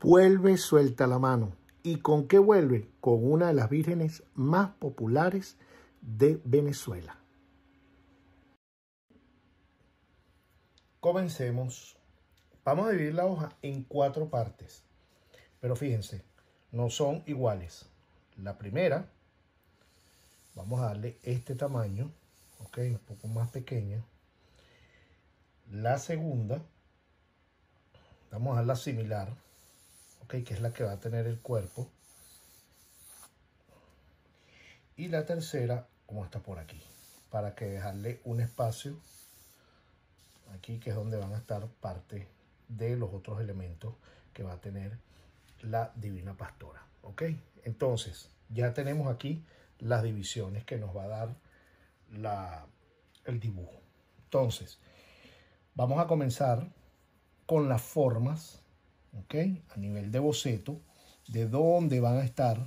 vuelve suelta la mano. ¿Y con qué vuelve? Con una de las vírgenes más populares de Venezuela. Comencemos. Vamos a dividir la hoja en cuatro partes. Pero fíjense, no son iguales. La primera, vamos a darle este tamaño, ok, un poco más pequeña. La segunda, vamos a darla similar, que es la que va a tener el cuerpo. Y la tercera, como está por aquí, para que dejarle un espacio aquí, que es donde van a estar parte de los otros elementos que va a tener la divina pastora. ¿Ok? Entonces, ya tenemos aquí las divisiones que nos va a dar la, el dibujo. Entonces, vamos a comenzar con las formas a nivel de boceto, de dónde van a estar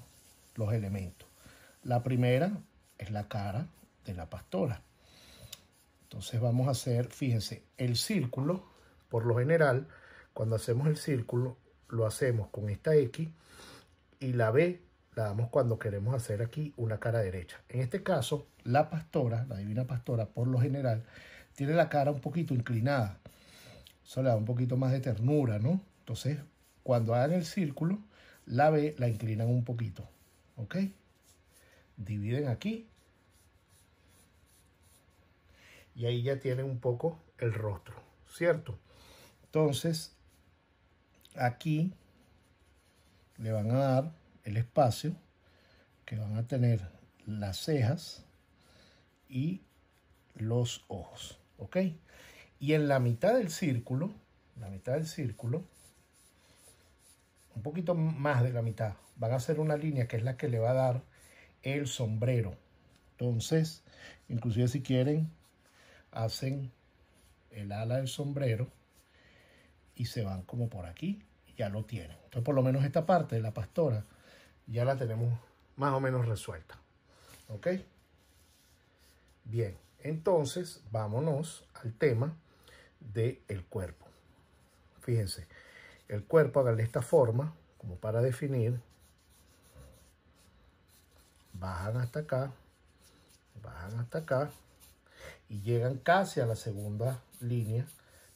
los elementos. La primera es la cara de la pastora. Entonces vamos a hacer, fíjense, el círculo, por lo general, cuando hacemos el círculo, lo hacemos con esta X y la B la damos cuando queremos hacer aquí una cara derecha. En este caso, la pastora, la divina pastora, por lo general, tiene la cara un poquito inclinada. Eso le da un poquito más de ternura, ¿no? Entonces, cuando hagan el círculo, la B la inclinan un poquito. ¿Ok? Dividen aquí. Y ahí ya tienen un poco el rostro, ¿cierto? Entonces, aquí le van a dar el espacio que van a tener las cejas y los ojos, ¿ok? Y en la mitad del círculo, la mitad del círculo, un poquito más de la mitad, van a hacer una línea que es la que le va a dar el sombrero. Entonces, inclusive si quieren, hacen el ala del sombrero y se van como por aquí ya lo tienen. Entonces, por lo menos esta parte de la pastora ya la tenemos más o menos resuelta. ¿Ok? Bien, entonces vámonos al tema del el cuerpo. Fíjense el cuerpo, hagan esta forma, como para definir. Bajan hasta acá, bajan hasta acá y llegan casi a la segunda línea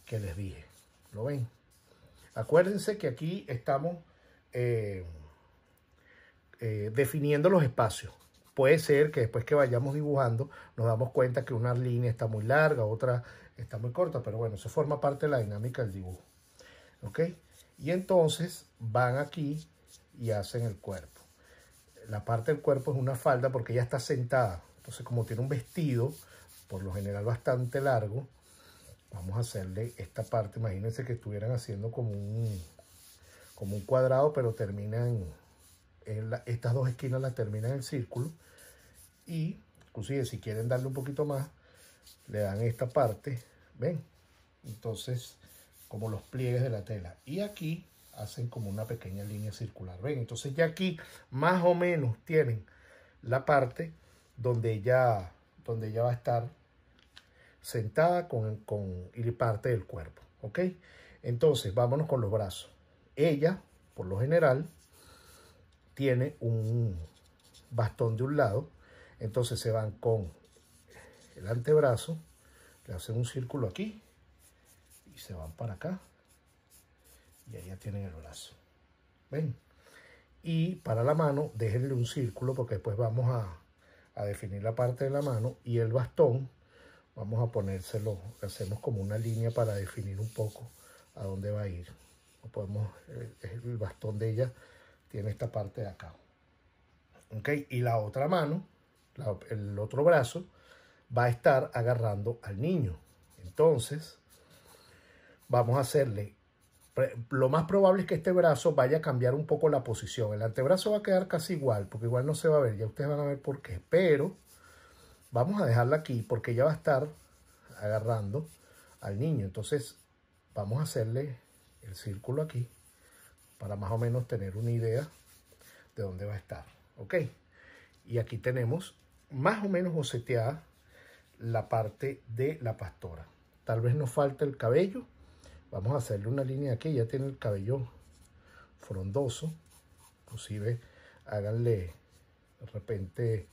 que les dije. ¿Lo ven? Acuérdense que aquí estamos eh, eh, definiendo los espacios. Puede ser que después que vayamos dibujando nos damos cuenta que una línea está muy larga, otra está muy corta, pero bueno, eso forma parte de la dinámica del dibujo. ¿Ok? Y entonces van aquí y hacen el cuerpo. La parte del cuerpo es una falda porque ella está sentada. Entonces como tiene un vestido, por lo general bastante largo, vamos a hacerle esta parte. Imagínense que estuvieran haciendo como un, como un cuadrado, pero terminan, en estas dos esquinas las terminan en el círculo. Y inclusive si quieren darle un poquito más, le dan esta parte, ¿ven? Entonces como los pliegues de la tela. Y aquí hacen como una pequeña línea circular. ¿Ven? Entonces ya aquí más o menos tienen la parte donde ella, donde ella va a estar sentada con, con y parte del cuerpo. ¿Ok? Entonces, vámonos con los brazos. Ella, por lo general, tiene un bastón de un lado. Entonces se van con el antebrazo, le hacen un círculo aquí se van para acá y ahí ya tienen el brazo. ¿Ven? Y para la mano, déjenle un círculo porque después vamos a, definir la parte de la mano y el bastón vamos a ponérselo, hacemos como una línea para definir un poco a dónde va a ir. podemos, eh, el, bastón de ella tiene esta parte de acá. ¿Ok? Y la otra mano, el otro brazo, va a estar agarrando al niño. Entonces, vamos a hacerle, lo más probable es que este brazo vaya a cambiar un poco la posición. El antebrazo va a quedar casi igual, porque igual no se va a ver, ya ustedes van a ver por qué. Pero vamos a dejarla aquí, porque ella va a estar agarrando al niño. Entonces vamos a hacerle el círculo aquí, para más o menos tener una idea de dónde va a estar. ¿Ok? Y aquí tenemos más o menos boceteada la parte de la pastora. Tal vez nos falta el cabello, Vamos a hacerle una línea aquí, ya tiene el cabello frondoso, inclusive háganle de repente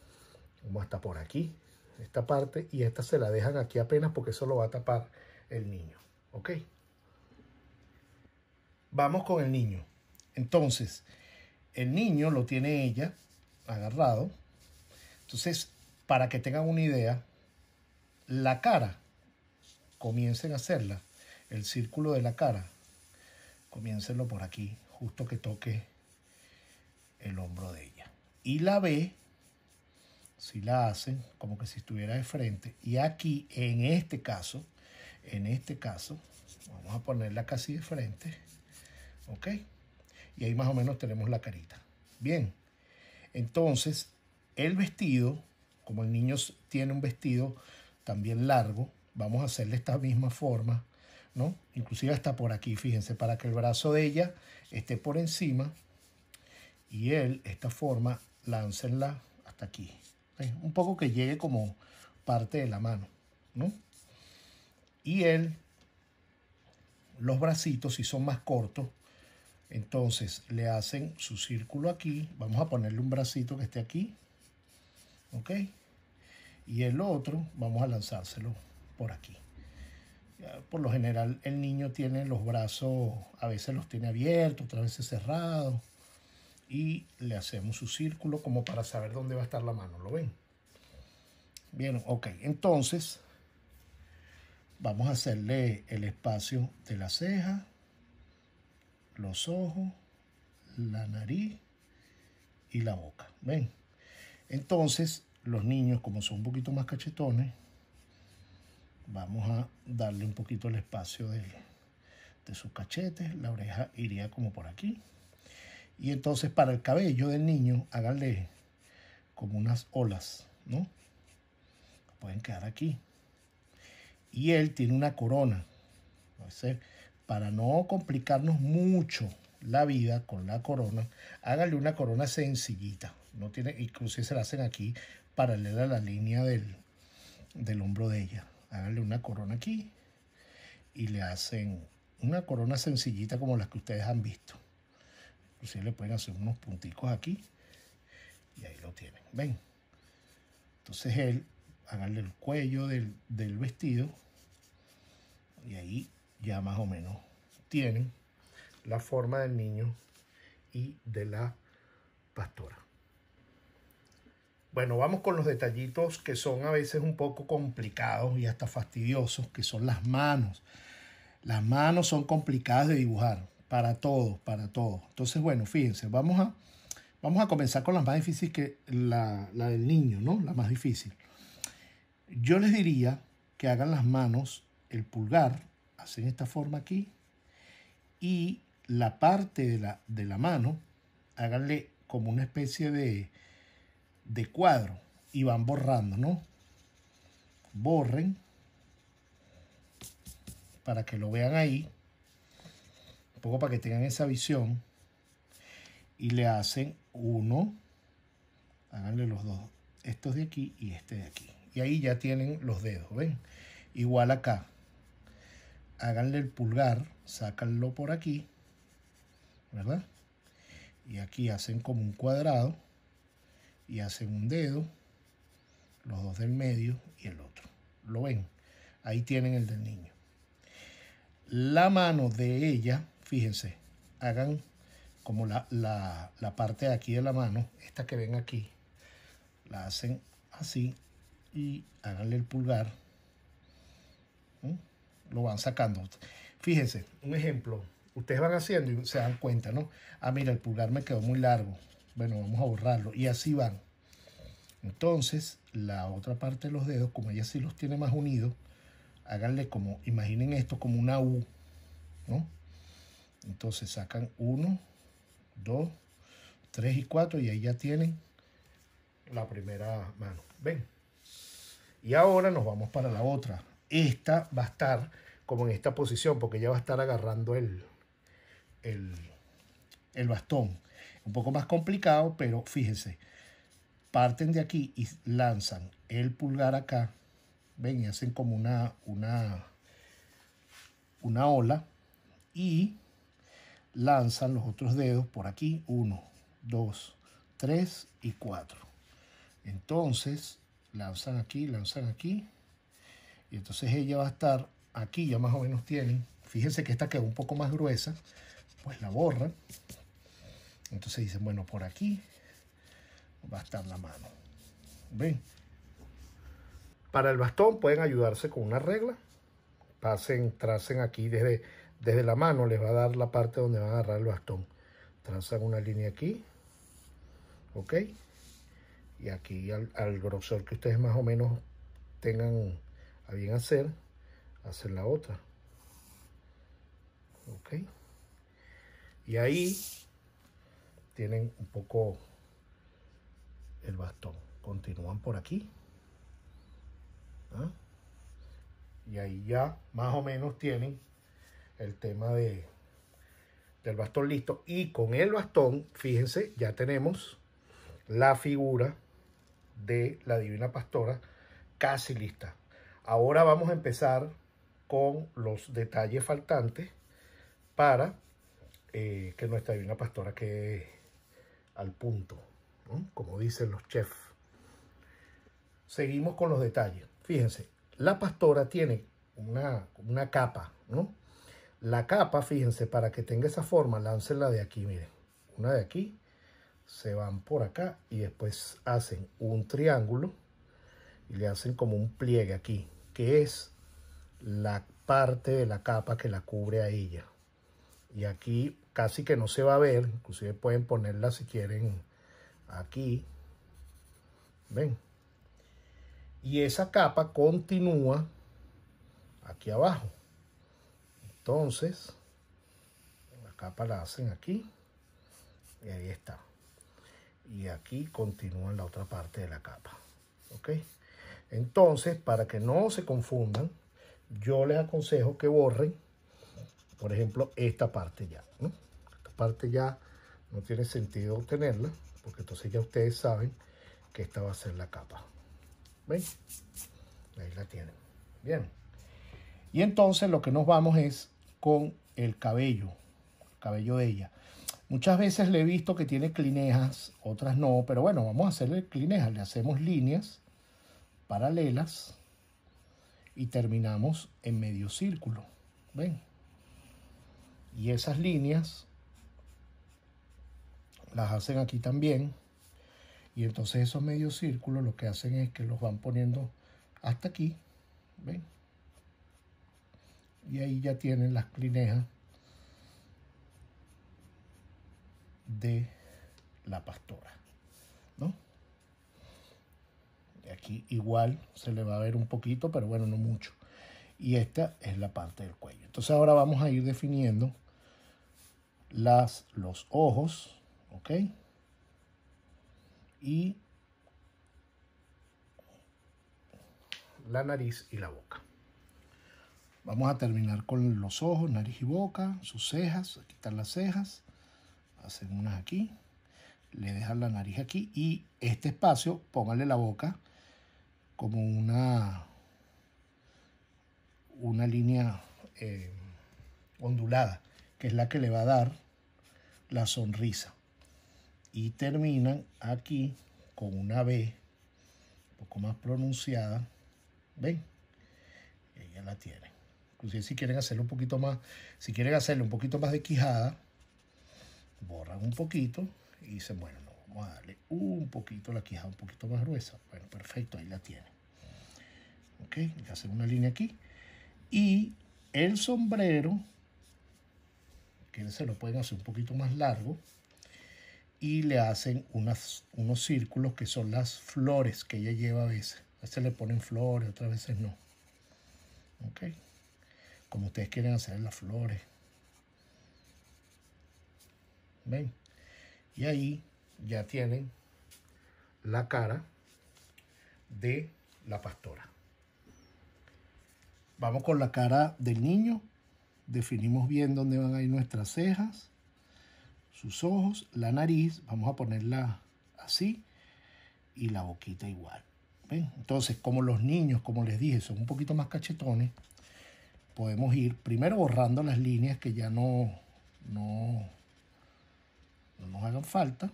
como hasta por aquí, esta parte, y esta se la dejan aquí apenas porque eso lo va a tapar el niño, ¿ok? Vamos con el niño. Entonces, el niño lo tiene ella agarrado. Entonces, para que tengan una idea, la cara, comiencen a hacerla el círculo de la cara, comiéncenlo por aquí, justo que toque el hombro de ella. Y la B, si la hacen, como que si estuviera de frente. Y aquí, en este caso, en este caso, vamos a ponerla casi de frente, ¿ok? Y ahí más o menos tenemos la carita. Bien, entonces, el vestido, como el niño tiene un vestido también largo, vamos a hacerle esta misma forma ¿no? Inclusive hasta por aquí, fíjense, para que el brazo de ella esté por encima y él, esta forma, láncenla hasta aquí. Un poco que llegue como parte de la mano, Y él, los bracitos, si son más cortos, entonces le hacen su círculo aquí. Vamos a ponerle un bracito que esté aquí. ¿Ok? Y el otro vamos a lanzárselo por aquí por lo general el niño tiene los brazos, a veces los tiene abiertos, otras veces cerrados. Y le hacemos su círculo como para saber dónde va a estar la mano. ¿Lo ven? Bien, ok. Entonces, vamos a hacerle el espacio de la ceja, los ojos, la nariz y la boca. ¿Ven? Entonces, los niños, como son un poquito más cachetones, Vamos a darle un poquito el espacio de, de sus cachetes. La oreja iría como por aquí. Y entonces para el cabello del niño, hágale como unas olas, ¿no? Pueden quedar aquí. Y él tiene una corona. para no complicarnos mucho la vida con la corona, hágale una corona sencillita. No tiene, inclusive se la hacen aquí paralela a la línea del hombro de ella háganle una corona aquí y le hacen una corona sencillita como las que ustedes han visto. Inclusive le pueden hacer unos punticos aquí y ahí lo tienen. ¿Ven? Entonces él, háganle el cuello del, del vestido y ahí ya más o menos tienen la forma del niño y de la pastora. Bueno, vamos con los detallitos que son a veces un poco complicados y hasta fastidiosos, que son las manos. Las manos son complicadas de dibujar, para todos, para todos. Entonces, bueno, fíjense, vamos a, vamos a comenzar con las más difíciles que la, la del niño, ¿no? La más difícil. Yo les diría que hagan las manos, el pulgar, hacen esta forma aquí, y la parte de la, de la mano, háganle como una especie de de cuadro y van borrando, ¿no? Borren para que lo vean ahí, un poco para que tengan esa visión y le hacen uno, háganle los dos, estos de aquí y este de aquí. Y ahí ya tienen los dedos, ¿ven? Igual acá, háganle el pulgar, sácanlo por aquí, ¿verdad? Y aquí hacen como un cuadrado y hacen un dedo, los dos del medio y el otro. ¿Lo ven? Ahí tienen el del niño. La mano de ella, fíjense, hagan como la, parte de aquí de la mano, esta que ven aquí, la hacen así y háganle el pulgar. Lo van sacando. Fíjense, un ejemplo. Ustedes van haciendo y se dan cuenta, ¿no? Ah, mira, el pulgar me quedó muy largo. Bueno, vamos a borrarlo. Y así van. Entonces, la otra parte de los dedos, como ella sí los tiene más unidos, háganle como, imaginen esto como una U, ¿no? Entonces sacan 1, 2, 3 y 4 y ahí ya tienen la primera mano. ¿Ven? Y ahora nos vamos para la otra. Esta va a estar como en esta posición porque ella va a estar agarrando el, el, el bastón un poco más complicado, pero fíjense, parten de aquí y lanzan el pulgar acá, ven, y hacen como una, una, una ola y lanzan los otros dedos por aquí, 1, 2, 3 y 4. Entonces, lanzan aquí, lanzan aquí, y entonces ella va a estar aquí, ya más o menos tienen, fíjense que esta quedó un poco más gruesa, pues la borran, entonces dicen, bueno, por aquí va a estar la mano. ¿Ven? Para el bastón pueden ayudarse con una regla. Pasen, tracen aquí desde, desde la mano, les va a dar la parte donde van a agarrar el bastón. Trazan una línea aquí. ¿Ok? Y aquí al, grosor que ustedes más o menos tengan a bien hacer, hacer la otra. ¿Ok? Y ahí tienen un poco el bastón. Continúan por aquí. ¿Ah? Y ahí ya más o menos tienen el tema de, del bastón listo. Y con el bastón, fíjense, ya tenemos la figura de la Divina Pastora casi lista. Ahora vamos a empezar con los detalles faltantes para eh, que nuestra Divina Pastora quede al punto, como dicen los chefs. Seguimos con los detalles. Fíjense, la pastora tiene una, capa, ¿no? La capa, fíjense, para que tenga esa forma, láncenla de aquí, miren. Una de aquí, se van por acá y después hacen un triángulo y le hacen como un pliegue aquí, que es la parte de la capa que la cubre a ella. Y aquí casi que no se va a ver. Inclusive pueden ponerla si quieren aquí. ¿Ven? Y esa capa continúa aquí abajo. Entonces, la capa la hacen aquí. Y ahí está. Y aquí continúa la otra parte de la capa. ¿Ok? Entonces, para que no se confundan, yo les aconsejo que borren por ejemplo, esta parte ya. ¿no? Esta parte ya no tiene sentido obtenerla, porque entonces ya ustedes saben que esta va a ser la capa. ¿Ven? Ahí la tienen. Bien. Y entonces lo que nos vamos es con el cabello, el cabello de ella. Muchas veces le he visto que tiene clinejas, otras no, pero bueno, vamos a hacerle clinejas, le hacemos líneas paralelas y terminamos en medio círculo. ¿Ven? Y esas líneas las hacen aquí también. Y entonces esos medios círculos lo que hacen es que los van poniendo hasta aquí. ¿Ven? Y ahí ya tienen las clinejas de la pastora. ¿No? Y aquí igual se le va a ver un poquito, pero bueno, no mucho. Y esta es la parte del cuello. Entonces ahora vamos a ir definiendo las, los ojos, ¿ok? Y la nariz y la boca. Vamos a terminar con los ojos, nariz y boca, sus cejas, quitar las cejas, hacen unas aquí, le dejan la nariz aquí y este espacio, Póngale la boca como una, una línea eh, ondulada, que es la que le va a dar la sonrisa. Y terminan aquí con una B, un poco más pronunciada. ¿Ven? Ella la tiene. Inclusive si quieren hacerlo un poquito más, si quieren hacerle un poquito más de quijada, borran un poquito y dicen, bueno, no, vamos a darle un poquito la quijada un poquito más gruesa. Bueno, perfecto, ahí la tiene Ok, una línea aquí. Y el sombrero que se lo pueden hacer un poquito más largo y le hacen unos círculos que son las flores que ella lleva a veces. A veces le ponen flores, otras veces no. ¿Ok? Como ustedes quieren hacer las flores. ¿Ven? Y ahí ya tienen la cara de la pastora. Vamos con la cara del niño definimos bien dónde van a ir nuestras cejas, sus ojos, la nariz, vamos a ponerla así, y la boquita igual. Entonces, como los niños, como les dije, son un poquito más cachetones, podemos ir primero borrando las líneas que ya no, no, no nos hagan falta.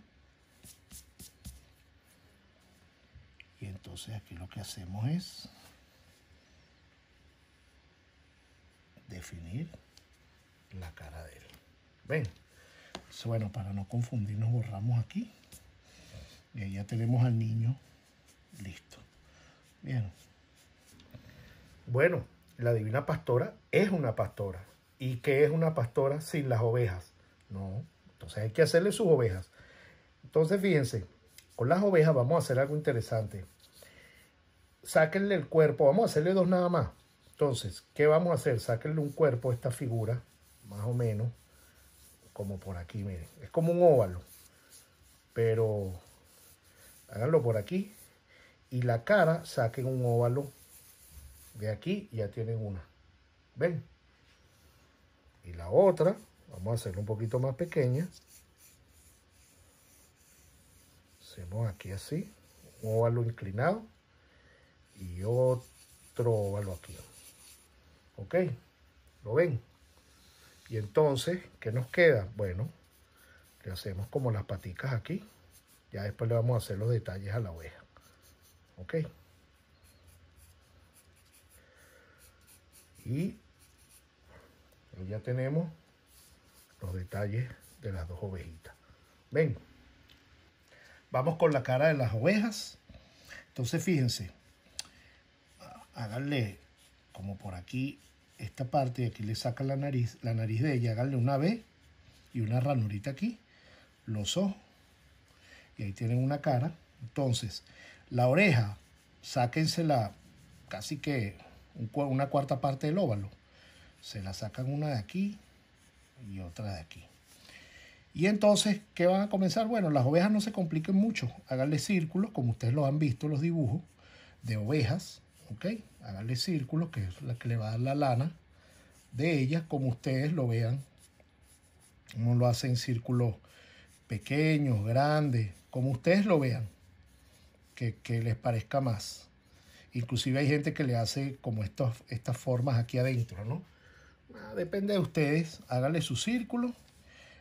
Y entonces aquí lo que hacemos es definir la cara de él. ¿Ven? bueno, para no confundirnos, borramos aquí. Y ahí ya tenemos al niño listo. Bien. Bueno, la divina pastora es una pastora. ¿Y qué es una pastora sin las ovejas? No. Entonces hay que hacerle sus ovejas. Entonces, fíjense, con las ovejas vamos a hacer algo interesante. Sáquenle el cuerpo, vamos a hacerle dos nada más. Entonces, ¿qué vamos a hacer? Sáquenle un cuerpo a esta figura, más o menos, como por aquí, miren. Es como un óvalo, pero háganlo por aquí. Y la cara, saquen un óvalo de aquí, ya tienen una. ¿Ven? Y la otra, vamos a hacerla un poquito más pequeña. Hacemos aquí así, un óvalo inclinado y otro óvalo aquí. ¿Ok? ¿Lo ven? Y entonces, ¿qué nos queda? Bueno, le hacemos como las paticas aquí. Ya después le vamos a hacer los detalles a la oveja. ¿Ok? Y ya tenemos los detalles de las dos ovejitas. Ven, vamos con la cara de las ovejas. Entonces, fíjense, háganle como por aquí esta parte de aquí le saca la nariz, la nariz de ella, háganle una B y una ranurita aquí, los ojos, y ahí tienen una cara. Entonces, la oreja, sáquensela casi que una cuarta parte del óvalo. Se la sacan una de aquí y otra de aquí. Y entonces, ¿qué van a comenzar? Bueno, las ovejas no se compliquen mucho. Háganle círculos, como ustedes lo han visto, los dibujos de ovejas ¿ok? Háganle círculo, que es la que le va a dar la lana de ella como ustedes lo vean. No lo hacen en círculos pequeños, grandes, como ustedes lo vean, que, les parezca más. Inclusive hay gente que le hace como estas formas aquí adentro, ¿no? Ah, depende de ustedes, háganle su círculo.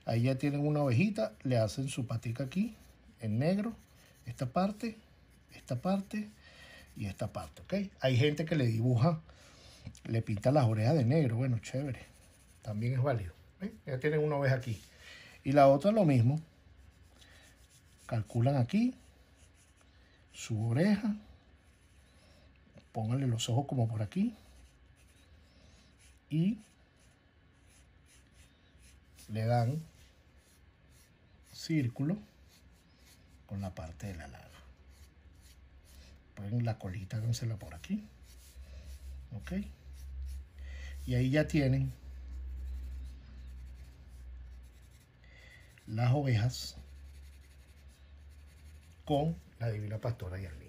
Ahí ya tienen una ovejita, le hacen su patica aquí, en negro, esta parte, esta parte, y esta parte, ¿ok? Hay gente que le dibuja, le pinta las orejas de negro, bueno, chévere, también es válido. ¿eh? Ya tienen una oveja aquí. Y la otra lo mismo, calculan aquí su oreja, pónganle los ojos como por aquí y le dan círculo con la parte de la lana pueden la colita, dársela por aquí. Ok. Y ahí ya tienen las ovejas con la divina pastora y el niño.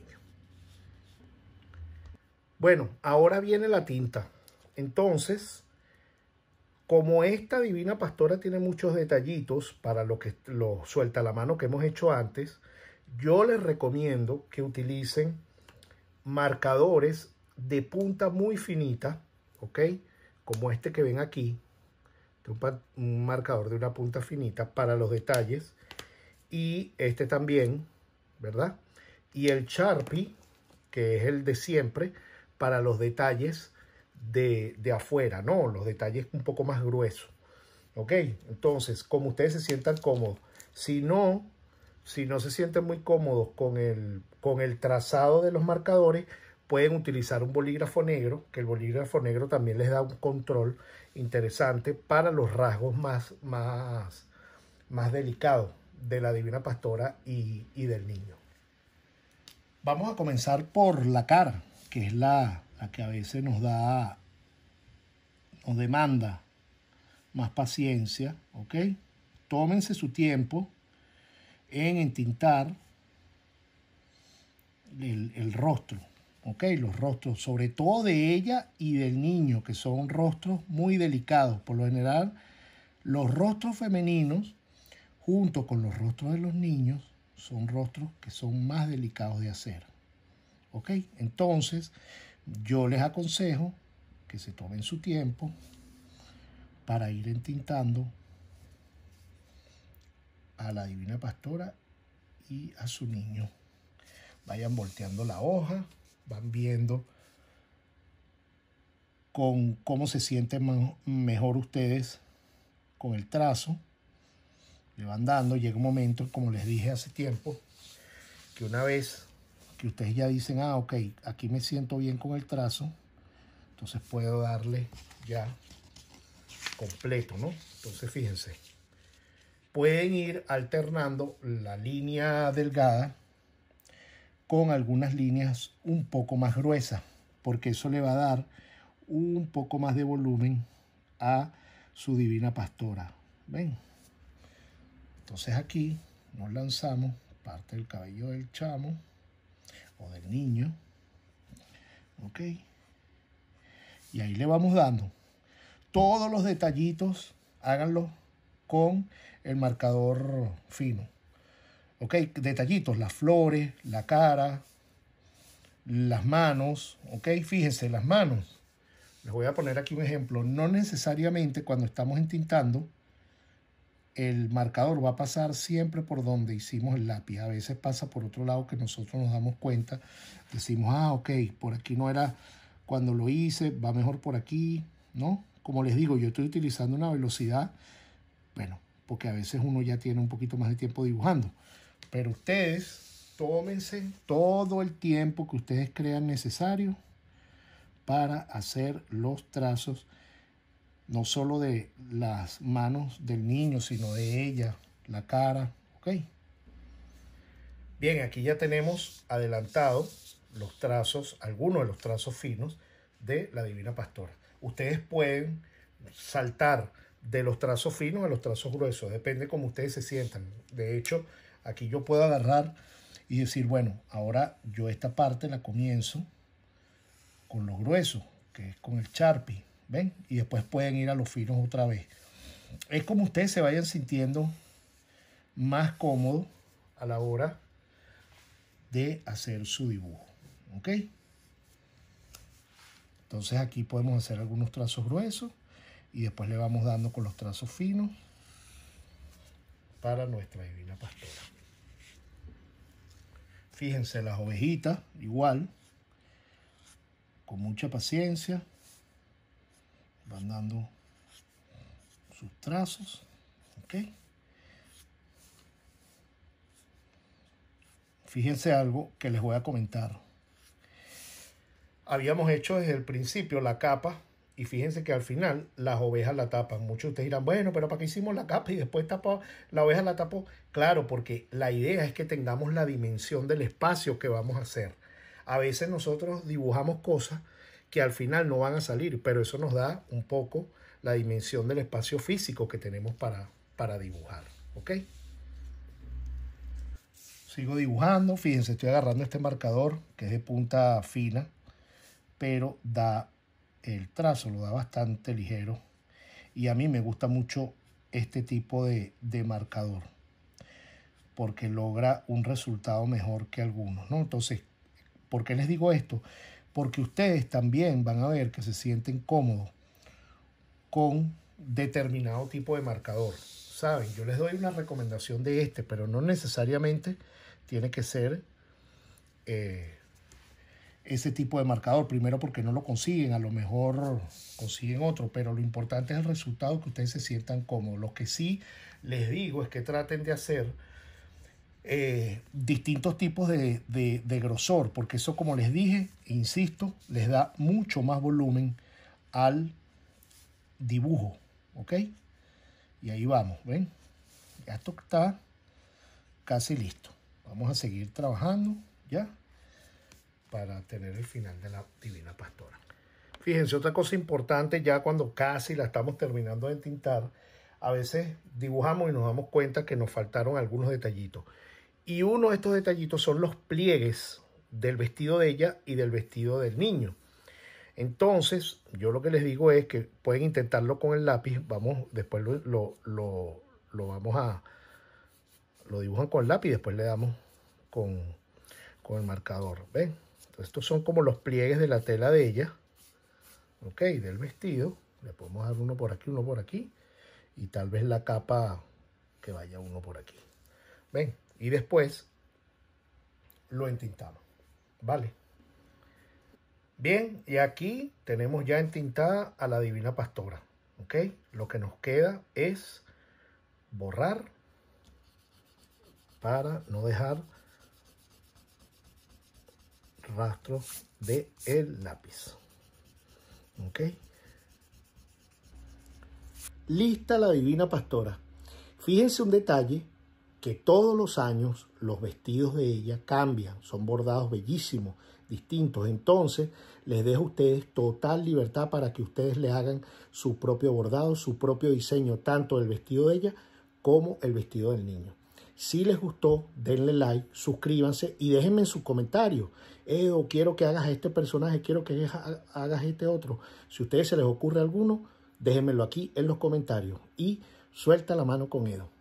Bueno, ahora viene la tinta. Entonces, como esta divina pastora tiene muchos detallitos para lo que lo suelta la mano que hemos hecho antes, yo les recomiendo que utilicen marcadores de punta muy finita, ¿ok? Como este que ven aquí, un marcador de una punta finita para los detalles. Y este también, ¿verdad? Y el Sharpie, que es el de siempre, para los detalles de, de afuera, ¿no? Los detalles un poco más gruesos. ¿Ok? Entonces, como ustedes se sientan cómodos. Si no, si no se sienten muy cómodos con el, con el trazado de los marcadores, pueden utilizar un bolígrafo negro, que el bolígrafo negro también les da un control interesante para los rasgos más, más, más delicados de la Divina Pastora y, del niño. Vamos a comenzar por la cara, que es la, la que a veces nos da, nos demanda más paciencia, ¿ok? Tómense su tiempo en entintar el, rostro, ¿ok? Los rostros, sobre todo de ella y del niño, que son rostros muy delicados. Por lo general, los rostros femeninos, junto con los rostros de los niños, son rostros que son más delicados de hacer. ¿Ok? Entonces, yo les aconsejo que se tomen su tiempo para ir entintando a la Divina Pastora y a su niño. Vayan volteando la hoja, van viendo con cómo se sienten mejor ustedes con el trazo. Le van dando, llega un momento, como les dije hace tiempo, que una vez que ustedes ya dicen, ah, ok, aquí me siento bien con el trazo, entonces puedo darle ya completo, ¿no? Entonces fíjense pueden ir alternando la línea delgada con algunas líneas un poco más gruesas, porque eso le va a dar un poco más de volumen a su divina pastora. ¿Ven? Entonces aquí nos lanzamos parte del cabello del chamo o del niño. ¿Ok? Y ahí le vamos dando todos los detallitos, háganlo con el marcador fino. Ok, detallitos, las flores, la cara, las manos, ok, fíjense, las manos. Les voy a poner aquí un ejemplo. No necesariamente cuando estamos entintando, el marcador va a pasar siempre por donde hicimos el lápiz. A veces pasa por otro lado que nosotros nos damos cuenta. Decimos, ah, ok, por aquí no era cuando lo hice, va mejor por aquí, ¿no? Como les digo, yo estoy utilizando una velocidad, bueno, porque a veces uno ya tiene un poquito más de tiempo dibujando. Pero ustedes tómense todo el tiempo que ustedes crean necesario para hacer los trazos, no solo de las manos del niño, sino de ella, la cara, ¿ok? Bien, aquí ya tenemos adelantado los trazos, algunos de los trazos finos de la Divina Pastora. Ustedes pueden saltar de los trazos finos a los trazos gruesos, depende cómo ustedes se sientan. De hecho, aquí yo puedo agarrar y decir, bueno, ahora yo esta parte la comienzo con los gruesos, que es con el Sharpie, ¿ven? Y después pueden ir a los finos otra vez. Es como ustedes se vayan sintiendo más cómodo a la hora de hacer su dibujo, ¿ok? Entonces aquí podemos hacer algunos trazos gruesos y después le vamos dando con los trazos finos para nuestra divina pastora. Fíjense las ovejitas, igual, con mucha paciencia, van dando sus trazos, ¿ok? Fíjense algo que les voy a comentar. Habíamos hecho desde el principio la capa y fíjense que al final las ovejas la tapan. Muchos de ustedes dirán, bueno, pero ¿para qué hicimos la capa y después tapa la oveja la tapó? Claro, porque la idea es que tengamos la dimensión del espacio que vamos a hacer. A veces nosotros dibujamos cosas que al final no van a salir, pero eso nos da un poco la dimensión del espacio físico que tenemos para, para dibujar. ¿Ok? Sigo dibujando. Fíjense, estoy agarrando este marcador que es de punta fina, pero da el trazo lo da bastante ligero y a mí me gusta mucho este tipo de, marcador porque logra un resultado mejor que algunos, ¿no? Entonces, ¿por qué les digo esto? Porque ustedes también van a ver que se sienten cómodos con determinado tipo de marcador. Saben, yo les doy una recomendación de este, pero no necesariamente tiene que ser eh, ese tipo de marcador. Primero porque no lo consiguen, a lo mejor consiguen otro, pero lo importante es el resultado que ustedes se sientan cómodos. Lo que sí les digo es que traten de hacer eh, distintos tipos de, grosor, porque eso como les dije, insisto, les da mucho más volumen al dibujo, ¿ok? Y ahí vamos, ¿ven? Ya esto está casi listo. Vamos a seguir trabajando, ¿ya? para tener el final de la Divina Pastora. Fíjense, otra cosa importante, ya cuando casi la estamos terminando de tintar, a veces dibujamos y nos damos cuenta que nos faltaron algunos detallitos. Y uno de estos detallitos son los pliegues del vestido de ella y del vestido del niño. Entonces, yo lo que les digo es que pueden intentarlo con el lápiz. Vamos, después lo, vamos a... Lo dibujan con el lápiz, después le damos con, con el marcador. ¿Ven? estos son como los pliegues de la tela de ella, ok, del vestido. Le podemos dar uno por aquí, uno por aquí y tal vez la capa que vaya uno por aquí. ¿Ven? Y después lo entintamos, ¿vale? Bien, y aquí tenemos ya entintada a la Divina Pastora, ¿ok? Lo que nos queda es borrar para no dejar rastro de el lápiz. ¿Ok? Lista la divina pastora. Fíjense un detalle que todos los años los vestidos de ella cambian, son bordados bellísimos, distintos. Entonces, les dejo a ustedes total libertad para que ustedes le hagan su propio bordado, su propio diseño, tanto del vestido de ella como el vestido del niño. Si les gustó, denle like, suscríbanse y déjenme en sus comentarios Edo eh, o quiero que hagas este personaje, quiero que hagas este otro. Si a ustedes se les ocurre alguno, déjenmelo aquí en los comentarios y suelta la mano con Edo.